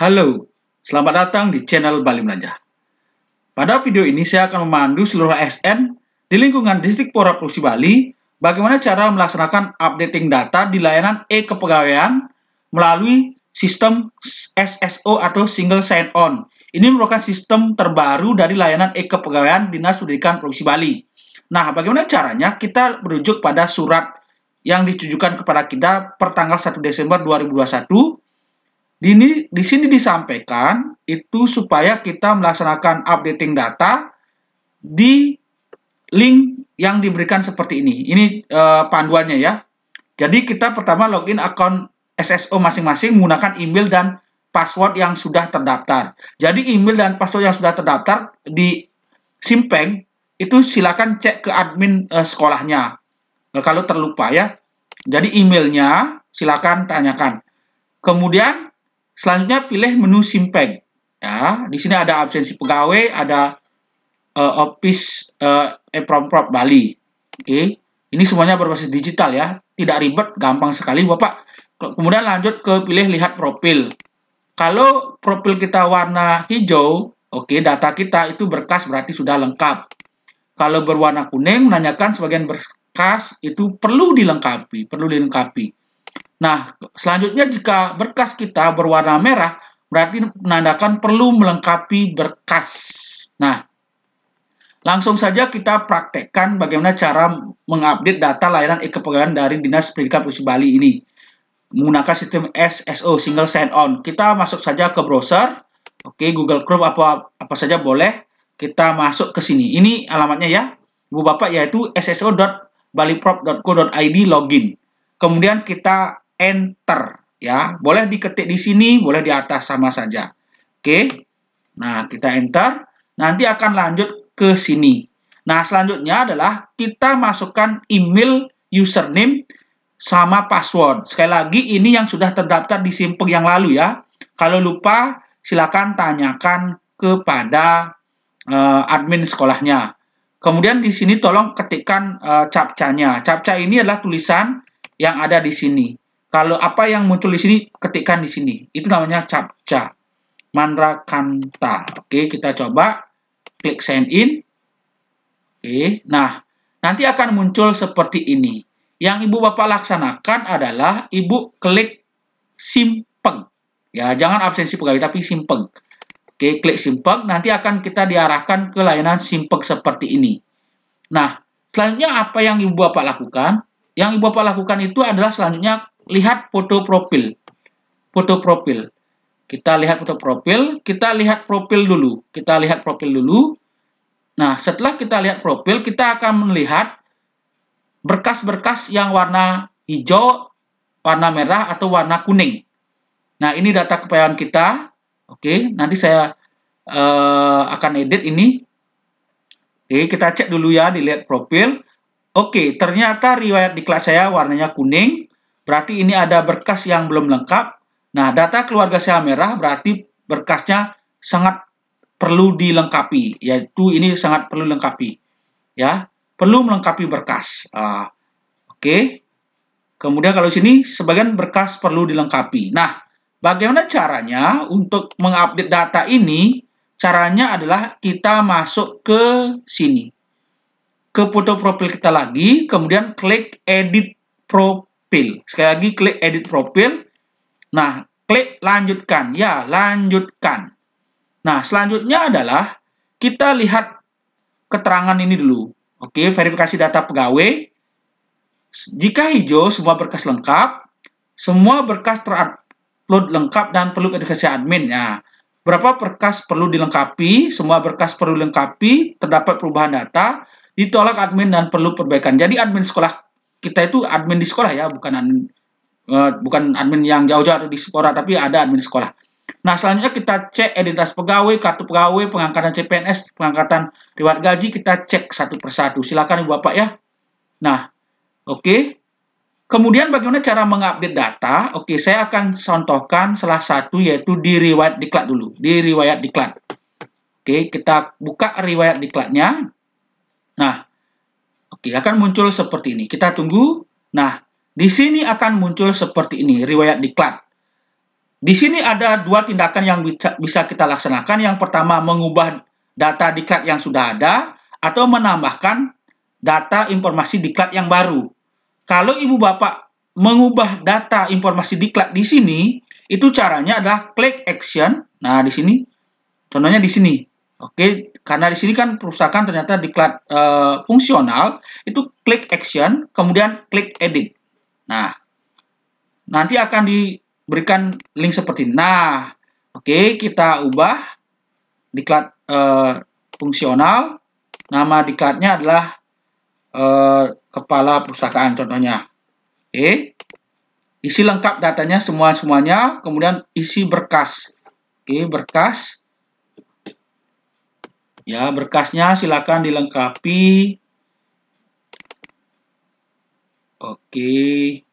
Halo, selamat datang di channel Bali Melanja. Pada video ini saya akan memandu seluruh ASN di lingkungan Distrik Pora Provinsi Bali bagaimana cara melaksanakan updating data di layanan e-kepegawaian melalui sistem SSO atau Single Sign On. Ini merupakan sistem terbaru dari layanan e-kepegawaian Dinas Pendidikan Provinsi Bali. Nah, bagaimana caranya? Kita merujuk pada surat yang ditujukan kepada kita per tanggal 1 Desember 2021 di, di sini disampaikan itu supaya kita melaksanakan updating data di link yang diberikan seperti ini. Ini eh, panduannya ya. Jadi kita pertama login akun SSO masing-masing menggunakan email dan password yang sudah terdaftar. Jadi email dan password yang sudah terdaftar di Simpeng itu silakan cek ke admin eh, sekolahnya. kalau terlupa ya. Jadi emailnya silakan tanyakan. Kemudian Selanjutnya pilih menu simpeg. Ya, di sini ada absensi pegawai, ada uh, office uh, Bali. Oke. Okay. Ini semuanya berbasis digital ya. Tidak ribet, gampang sekali Bapak. Kemudian lanjut ke pilih lihat profil. Kalau profil kita warna hijau, oke okay, data kita itu berkas berarti sudah lengkap. Kalau berwarna kuning menanyakan sebagian berkas itu perlu dilengkapi, perlu dilengkapi. Nah, selanjutnya jika berkas kita berwarna merah, berarti menandakan perlu melengkapi berkas. Nah, langsung saja kita praktekkan bagaimana cara mengupdate data layanan e-kepegawaian dari Dinas Pendidikan Provinsi Bali ini menggunakan sistem SSO single sign on. Kita masuk saja ke browser. Oke, Google Chrome apa apa saja boleh. Kita masuk ke sini. Ini alamatnya ya. Ibu Bapak yaitu sso.baliprop.co.id login. Kemudian kita enter ya. Boleh diketik di sini, boleh di atas sama saja. Oke. Nah, kita enter, nanti akan lanjut ke sini. Nah, selanjutnya adalah kita masukkan email, username sama password. Sekali lagi ini yang sudah terdaftar di Simpeng yang lalu ya. Kalau lupa silakan tanyakan kepada uh, admin sekolahnya. Kemudian di sini tolong ketikkan uh, eh, capcanya. Capca ini adalah tulisan yang ada di sini. Kalau apa yang muncul di sini, ketikkan di sini. Itu namanya captcha. Mandrakanta Oke, kita coba klik sign in. Oke, nah nanti akan muncul seperti ini. Yang ibu bapak laksanakan adalah ibu klik simpeng. Ya, jangan absensi pegawai tapi simpeng. Oke, klik simpeng. Nanti akan kita diarahkan ke layanan simpeng seperti ini. Nah, selanjutnya apa yang ibu bapak lakukan? Yang ibu bapak lakukan itu adalah selanjutnya lihat foto profil. Foto profil. Kita lihat foto profil, kita lihat profil dulu. Kita lihat profil dulu. Nah, setelah kita lihat profil, kita akan melihat berkas-berkas yang warna hijau, warna merah, atau warna kuning. Nah, ini data kepegawaian kita. Oke, nanti saya uh, akan edit ini. Oke, kita cek dulu ya, dilihat profil. Oke, ternyata riwayat di kelas saya warnanya kuning berarti ini ada berkas yang belum lengkap. Nah, data keluarga sel merah berarti berkasnya sangat perlu dilengkapi, yaitu ini sangat perlu lengkapi, Ya, perlu melengkapi berkas. Uh, Oke. Okay. Kemudian kalau sini sebagian berkas perlu dilengkapi. Nah, bagaimana caranya untuk mengupdate data ini? Caranya adalah kita masuk ke sini. Ke foto profil kita lagi, kemudian klik edit profil profil. Sekali lagi klik edit profil. Nah, klik lanjutkan. Ya, lanjutkan. Nah, selanjutnya adalah kita lihat keterangan ini dulu. Oke, verifikasi data pegawai. Jika hijau, semua berkas lengkap. Semua berkas terupload lengkap dan perlu edukasi admin. Ya, berapa berkas perlu dilengkapi? Semua berkas perlu dilengkapi. Terdapat perubahan data. Ditolak admin dan perlu perbaikan. Jadi admin sekolah kita itu admin di sekolah ya, bukan admin, uh, bukan admin yang jauh-jauh di sekolah, tapi ada admin di sekolah. Nah, selanjutnya kita cek identitas pegawai, kartu pegawai, pengangkatan CPNS, pengangkatan riwayat gaji, kita cek satu persatu. Silakan Ibu Bapak ya. Nah, oke. Okay. Kemudian bagaimana cara mengupdate data? Oke, okay, saya akan contohkan salah satu yaitu di riwayat diklat dulu. Di riwayat diklat. Oke, okay, kita buka riwayat diklatnya. Nah, Oke, akan muncul seperti ini. Kita tunggu. Nah, di sini akan muncul seperti ini, riwayat diklat. Di sini ada dua tindakan yang bisa kita laksanakan. Yang pertama, mengubah data diklat yang sudah ada atau menambahkan data informasi diklat yang baru. Kalau ibu bapak mengubah data informasi diklat di sini, itu caranya adalah klik action. Nah, di sini, contohnya di sini. Oke, karena di sini kan perusahaan ternyata diklat uh, fungsional itu klik action kemudian klik edit. Nah, nanti akan diberikan link seperti ini. Nah, oke okay, kita ubah diklat uh, fungsional nama diklatnya adalah uh, kepala perusahaan contohnya. Oke. Okay. Isi lengkap datanya semua-semuanya, kemudian isi berkas. Oke, okay, berkas Ya, berkasnya silakan dilengkapi. Oke.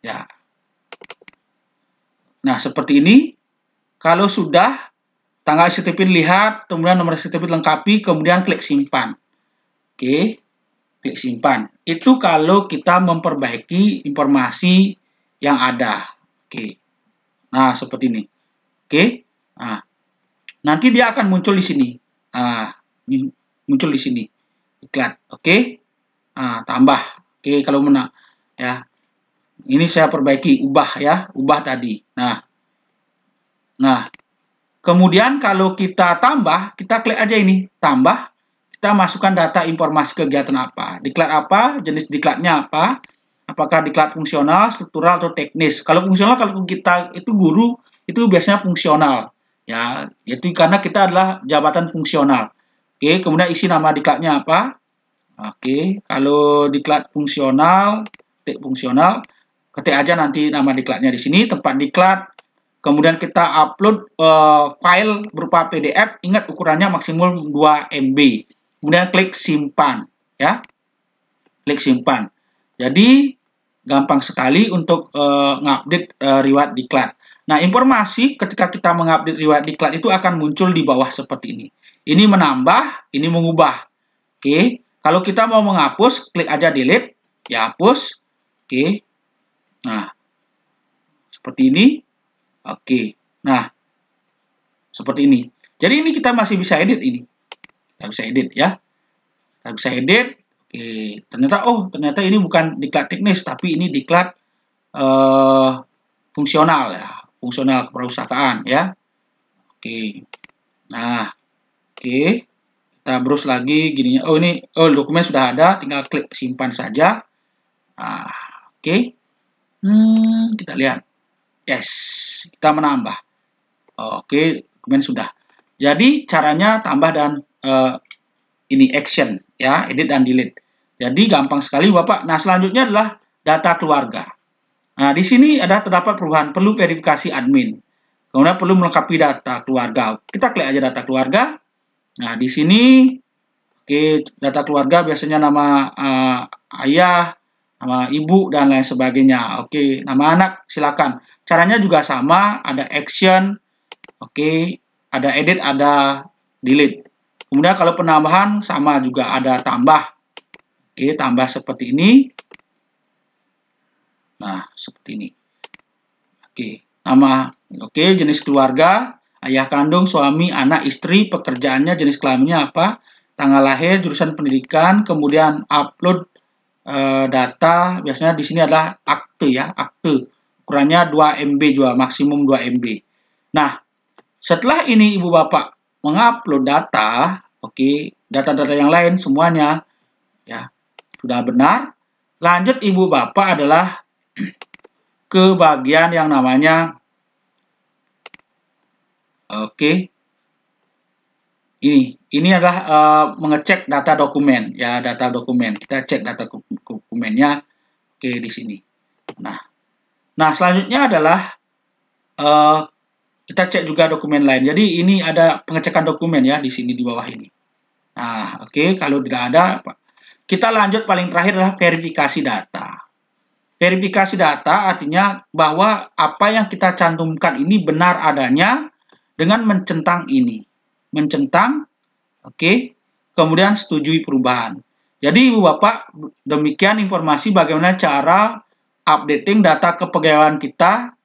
Ya. Nah, seperti ini. Kalau sudah, tanggal sertifit lihat, kemudian nomor sertifit lengkapi, kemudian klik simpan. Oke, klik simpan. Itu kalau kita memperbaiki informasi yang ada. Oke. Nah, seperti ini. Oke? Nah, nanti dia akan muncul di sini. Nah, muncul di sini. Iklan. Oke? Nah, tambah. Oke, kalau menang. ya. Ini saya perbaiki, ubah ya, ubah tadi. Nah. Nah, kemudian kalau kita tambah, kita klik aja ini, tambah. Kita masukkan data informasi kegiatan apa, diklat apa, jenis diklatnya apa, apakah diklat fungsional, struktural atau teknis. Kalau fungsional kalau kita itu guru itu biasanya fungsional ya, itu karena kita adalah jabatan fungsional. Oke, kemudian isi nama diklatnya apa? Oke, kalau diklat fungsional, ketik fungsional, ketik aja nanti nama diklatnya di sini, tempat diklat, kemudian kita upload uh, file berupa PDF, ingat ukurannya maksimum 2 MB. Kemudian klik simpan, ya. Klik simpan. Jadi gampang sekali untuk uh, ngupdate uh, eh, reward diklat. Nah, informasi ketika kita mengupdate riwayat diklat itu akan muncul di bawah seperti ini. Ini menambah, ini mengubah. Oke, okay. kalau kita mau menghapus, klik aja delete, ya hapus. Oke. Okay. Nah, seperti ini. Oke. Okay. Nah, seperti ini. Jadi ini kita masih bisa edit ini. Kita bisa edit ya. Kita bisa edit. Oke, ternyata oh ternyata ini bukan diklat teknis tapi ini diklat uh, fungsional ya, fungsional keperusahaan ya. Oke. Nah, oke. Kita browse lagi gininya. Oh ini oh dokumen sudah ada, tinggal klik simpan saja. Ah, oke. Hmm, kita lihat. Yes, kita menambah. oke, dokumen sudah. Jadi caranya tambah dan uh, ini action ya, edit dan delete. Jadi gampang sekali Bapak. Nah, selanjutnya adalah data keluarga. Nah, di sini ada terdapat perubahan perlu verifikasi admin. Kemudian perlu melengkapi data keluarga. Kita klik aja data keluarga. Nah, di sini oke, data keluarga biasanya nama uh, ayah, nama ibu dan lain sebagainya. Oke, nama anak silakan. Caranya juga sama, ada action, oke, ada edit, ada delete. Kemudian kalau penambahan sama juga ada tambah Oke, tambah seperti ini. Nah, seperti ini. Oke, nama, oke, jenis keluarga, ayah kandung, suami, anak, istri, pekerjaannya, jenis kelaminnya apa, tanggal lahir, jurusan pendidikan, kemudian upload e, data, biasanya di sini adalah akte ya, akte. Ukurannya 2 MB juga, maksimum 2 MB. Nah, setelah ini Ibu Bapak mengupload data, oke, data-data yang lain semuanya, ya, sudah benar? Lanjut ibu bapak adalah ke bagian yang namanya Oke. Okay. Ini ini adalah uh, mengecek data dokumen ya, data dokumen. Kita cek data dokumennya. Oke, di sini. Nah. Nah, selanjutnya adalah uh, kita cek juga dokumen lain. Jadi ini ada pengecekan dokumen ya di sini di bawah ini. Nah, oke okay, kalau tidak ada kita lanjut paling terakhir adalah verifikasi data. Verifikasi data artinya bahwa apa yang kita cantumkan ini benar adanya dengan mencentang ini. Mencentang, oke, okay, kemudian setujui perubahan. Jadi Ibu Bapak, demikian informasi bagaimana cara updating data kepegawaian kita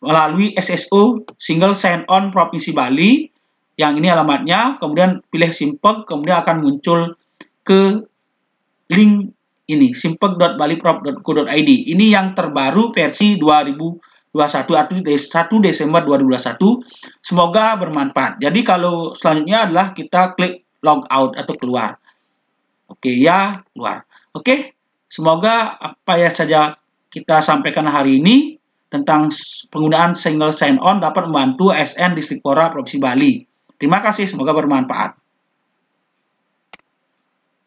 melalui SSO Single Sign On Provinsi Bali. Yang ini alamatnya, kemudian pilih simple, kemudian akan muncul ke link ini simpeg.baliprop.co.id. Ini yang terbaru versi 2021 atau 1 Desember 2021. Semoga bermanfaat. Jadi kalau selanjutnya adalah kita klik log out atau keluar. Oke ya, keluar. Oke, semoga apa yang saja kita sampaikan hari ini tentang penggunaan single sign-on dapat membantu sn Distrik Pora Provinsi Bali. Terima kasih, semoga bermanfaat.